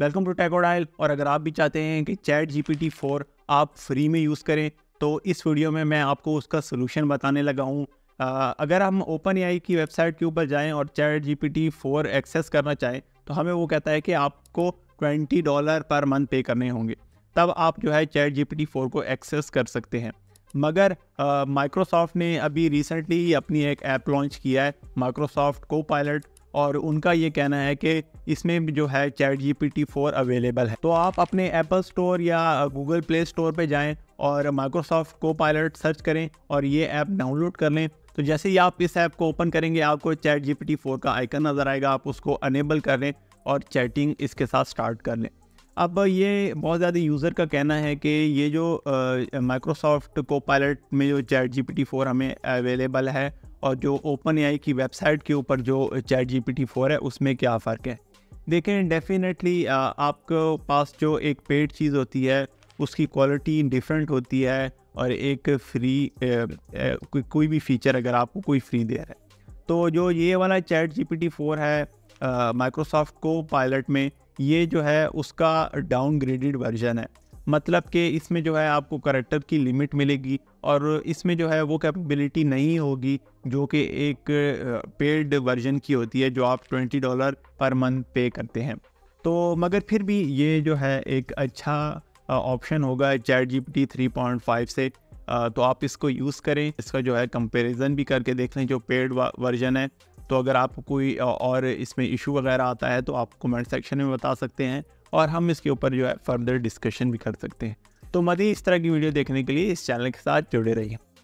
welcome to टेकोडाइल और अगर आप भी चाहते हैं कि चैट जी फोर आप फ्री में यूज़ करें तो इस वीडियो में मैं आपको उसका सोल्यूशन बताने लगा हूँ अगर हम ओपन ए की वेबसाइट के ऊपर जाएँ और चैट जी फोर एक्सेस करना चाहें तो हमें वो कहता है कि आपको ट्वेंटी डॉलर पर मंथ पे करने होंगे तब आप जो है चैट जी फोर को एक्सेस कर सकते हैं मगर माइक्रोसॉफ्ट ने अभी रिसेंटली अपनी एक ऐप लॉन्च किया है माइक्रोसॉफ्ट को पायलट और उनका ये कहना है कि इसमें जो है chat ChatGPT four available है तो आप अपने एप्पल स्टोर या गूगल प्ले स्टोर पर जाएँ और माइक्रोसॉफ्ट को पायलट सर्च करें और ये ऐप डाउनलोड कर लें तो जैसे ही आप इस ऐप को ओपन करेंगे आपको ChatGPT four का आइकन नज़र आएगा आप उसको अनेबल कर लें और चैटिंग इसके साथ स्टार्ट कर लें अब ये बहुत ज़्यादा यूज़र का कहना है कि ये जो माइक्रोसॉफ्ट को पायलट में जो ChatGPT four हमें अवेलेबल है और जो ओपन ए की वेबसाइट के ऊपर जो चैट जी पी है उसमें क्या फ़र्क है देखें डेफिनेटली आपके पास जो एक पेड चीज़ होती है उसकी क्वालिटी डिफरेंट होती है और एक फ्री ए, ए, को, कोई भी फीचर अगर आपको कोई फ्री दे रहा है तो जो ये वाला चैट जी पी है माइक्रोसॉफ्ट को पायलट में ये जो है उसका डाउनग्रेडेड वर्जन है मतलब कि इसमें जो है आपको करेक्टर की लिमिट मिलेगी और इसमें जो है वो कैपेबिलिटी नहीं होगी जो कि एक पेड वर्जन की होती है जो आप ट्वेंटी डॉलर पर मंथ पे करते हैं तो मगर फिर भी ये जो है एक अच्छा ऑप्शन होगा ChatGPT three point five से तो आप इसको यूज़ करें इसका जो है कंपैरिजन भी करके देख लें जो पेड वर्जन है तो अगर आप कोई और इसमें इशू वगैरह आता है तो आप कमेंट सेक्शन में बता सकते हैं और हम इसके ऊपर जो है फर्दर डिस्कशन भी कर सकते हैं तो मदी इस तरह की वीडियो देखने के लिए इस चैनल के साथ जुड़े रहिए